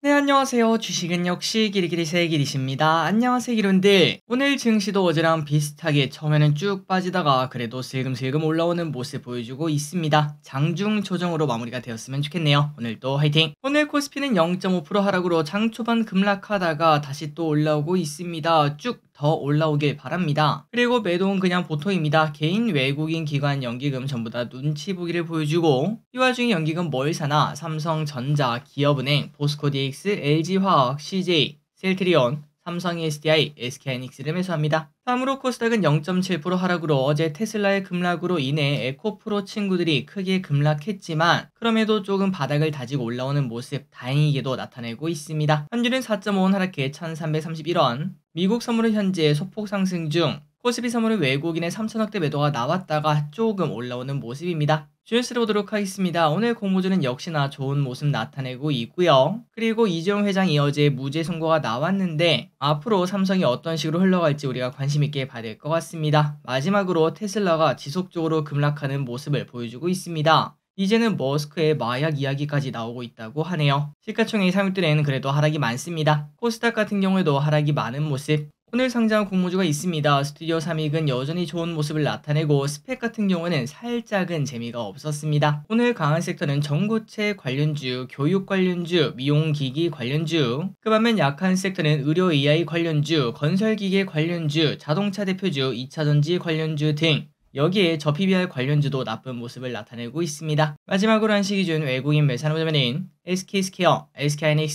네, 안녕하세요. 주식은 역시 길이길이 새길이십니다. 안녕하세요, 기론들. 오늘 증시도 어제랑 비슷하게 처음에는 쭉 빠지다가 그래도 슬금슬금 올라오는 모습 보여주고 있습니다. 장중 조정으로 마무리가 되었으면 좋겠네요. 오늘도 화이팅! 오늘 코스피는 0.5% 하락으로 장 초반 급락하다가 다시 또 올라오고 있습니다. 쭉더 올라오길 바랍니다. 그리고 매도는 그냥 보통입니다. 개인 외국인 기관 연기금 전부 다 눈치 보기를 보여주고 이 와중에 연기금 뭘 사나 삼성전자, 기업은행, 보스코디엑스, LG화학, CJ, 셀트리온, 삼성 SDI, SK하이닉스를 매수합니다. 다음으로 코스닥은 0.7% 하락으로 어제 테슬라의 급락으로 인해 에코프로 친구들이 크게 급락했지만 그럼에도 조금 바닥을 다지고 올라오는 모습 다행이게도 나타내고 있습니다. 현재는 4.5원 하락해 1331원 미국 선물은 현재 소폭 상승 중 코스피 3물은 외국인의 3천억대 매도가 나왔다가 조금 올라오는 모습입니다. 뉴스를 보도록 하겠습니다. 오늘 공모주는 역시나 좋은 모습 나타내고 있고요. 그리고 이재용 회장이 어제 무죄 선고가 나왔는데 앞으로 삼성이 어떤 식으로 흘러갈지 우리가 관심 있게 봐야 될 것 같습니다. 마지막으로 테슬라가 지속적으로 급락하는 모습을 보여주고 있습니다. 이제는 머스크의 마약 이야기까지 나오고 있다고 하네요. 시가총액 상위들에는 그래도 하락이 많습니다. 코스닥 같은 경우에도 하락이 많은 모습, 오늘 상장 공모주가 있습니다. 스튜디오 3익은 여전히 좋은 모습을 나타내고 스펙 같은 경우는 살짝은 재미가 없었습니다. 오늘 강한 섹터는 전고체 관련주, 교육 관련주, 미용기기 관련주, 그 반면 약한 섹터는 의료 AI 관련주, 건설기계 관련주, 자동차 대표주, 2차전지 관련주 등 여기에 저PBR 관련주도 나쁜 모습을 나타내고 있습니다. 마지막으로 한 시기준 외국인 매산호자매인 SK스퀘어, s k 하이닉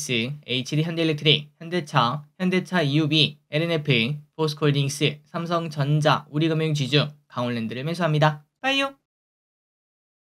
HD현대일렉트릭, 현대차, 현대차 EUB, LNF, 포스콜딩스, 삼성전자, 우리금융지주, 강원랜드를 매수합니다. 빠이요!